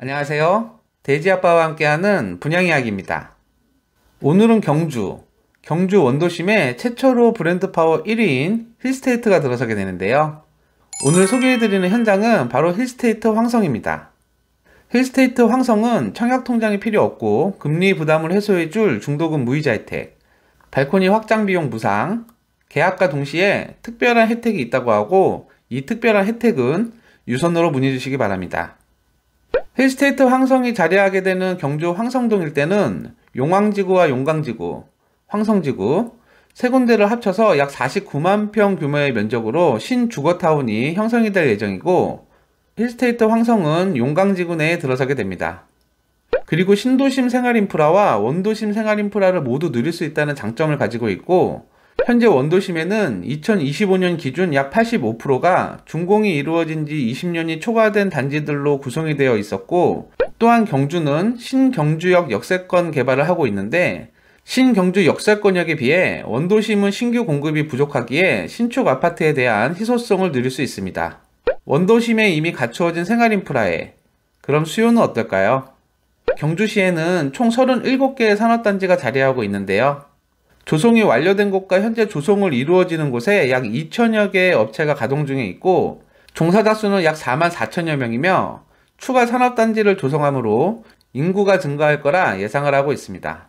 안녕하세요. 돼지아빠와 함께하는 분양이야기입니다. 오늘은 경주, 경주 원도심에 최초로 브랜드 파워 1위인 힐스테이트가 들어서게 되는데요. 오늘 소개해드리는 현장은 바로 힐스테이트 황성입니다. 힐스테이트 황성은 청약통장이 필요 없고 금리 부담을 해소해줄 중도금 무이자 혜택, 발코니 확장 비용 무상, 계약과 동시에 특별한 혜택이 있다고 하고 이 특별한 혜택은 유선으로 문의 주시기 바랍니다. 힐스테이트 황성이 자리하게 되는 경주 황성동 일때는 용왕지구와 용강지구, 황성지구 세 군데를 합쳐서 약 49만 평 규모의 면적으로 신주거타운이 형성이 될 예정이고 힐스테이트 황성은 용강지구 내에 들어서게 됩니다. 그리고 신도심 생활 인프라와 원도심 생활 인프라를 모두 누릴 수 있다는 장점을 가지고 있고 현재 원도심에는 2025년 기준 약 85%가 준공이 이루어진 지 20년이 초과된 단지들로 구성이 되어 있었고 또한 경주는 신경주역 역세권 개발을 하고 있는데 신경주 역세권역에 비해 원도심은 신규 공급이 부족하기에 신축 아파트에 대한 희소성을 누릴 수 있습니다. 원도심에 이미 갖추어진 생활 인프라에 그럼 수요는 어떨까요? 경주시에는 총 37개의 산업단지가 자리하고 있는데요. 조성이 완료된 곳과 현재 조성을 이루어지는 곳에 약 2천여 개의 업체가 가동 중에 있고 종사자 수는 약 4만 4천여 명이며 추가 산업단지를 조성함으로 인구가 증가할 거라 예상을 하고 있습니다.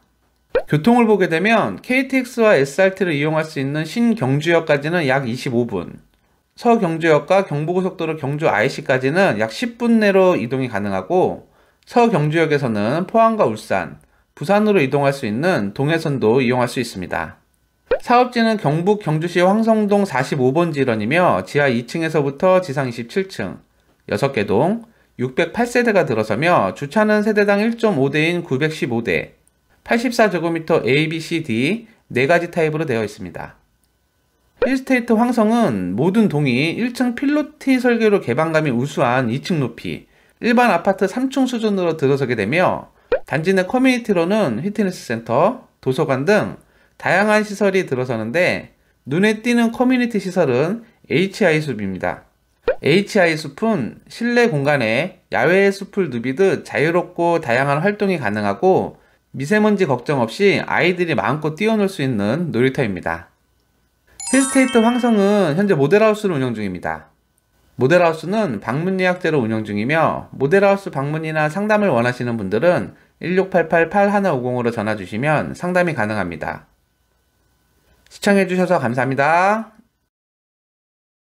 교통을 보게 되면 KTX와 SRT를 이용할 수 있는 신경주역까지는 약 25분, 서경주역과 경부고속도로 경주 IC까지는 약 10분 내로 이동이 가능하고 서경주역에서는 포항과 울산, 부산으로 이동할 수 있는 동해선도 이용할 수 있습니다. 사업지는 경북 경주시 황성동 45번 지런이며 지하 2층에서부터 지상 27층, 6개 동, 608세대가 들어서며 주차는 세대당 1.5대인 915대, 84제곱미터 A, B, C, D 4가지 타입으로 되어 있습니다. 힐스테이트 황성은 모든 동이 1층 필로티 설계로 개방감이 우수한 2층 높이, 일반 아파트 3층 수준으로 들어서게 되며 단지 내 커뮤니티로는 휘트니스 센터, 도서관 등 다양한 시설이 들어서는데 눈에 띄는 커뮤니티 시설은 HI 숲입니다. HI 숲은 실내 공간에 야외 숲을 누비듯 자유롭고 다양한 활동이 가능하고 미세먼지 걱정 없이 아이들이 마음껏 뛰어놀 수 있는 놀이터입니다. 힐스테이트 황성은 현재 모델하우스를 운영 중입니다. 모델하우스는 방문 예약제로 운영 중이며 모델하우스 방문이나 상담을 원하시는 분들은 1688-8150으로 전화 주시면 상담이 가능합니다. 시청해주셔서 감사합니다.